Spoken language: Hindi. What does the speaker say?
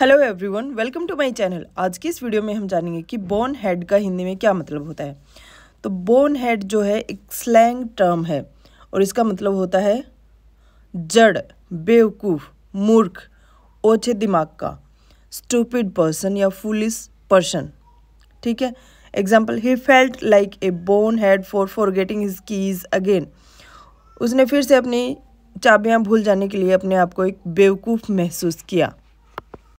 hello everyone welcome to my channel आज की इस वीडियो में हम जानेंगे कि बोन हेड का हिंदी में क्या मतलब होता है तो बोन हेड जो है एक स्लैंग टर्म है और इसका मतलब होता है जड़ बेवकूफ़ मूर्ख ओछे दिमाग का स्टूपिड पर्सन या फुलिस पर्सन ठीक है एग्जाम्पल ही felt like a bonehead for forgetting his keys again उसने फिर से अपनी चाबियाँ भूल जाने के लिए अपने आप को एक बेवकूफ़ महसूस किया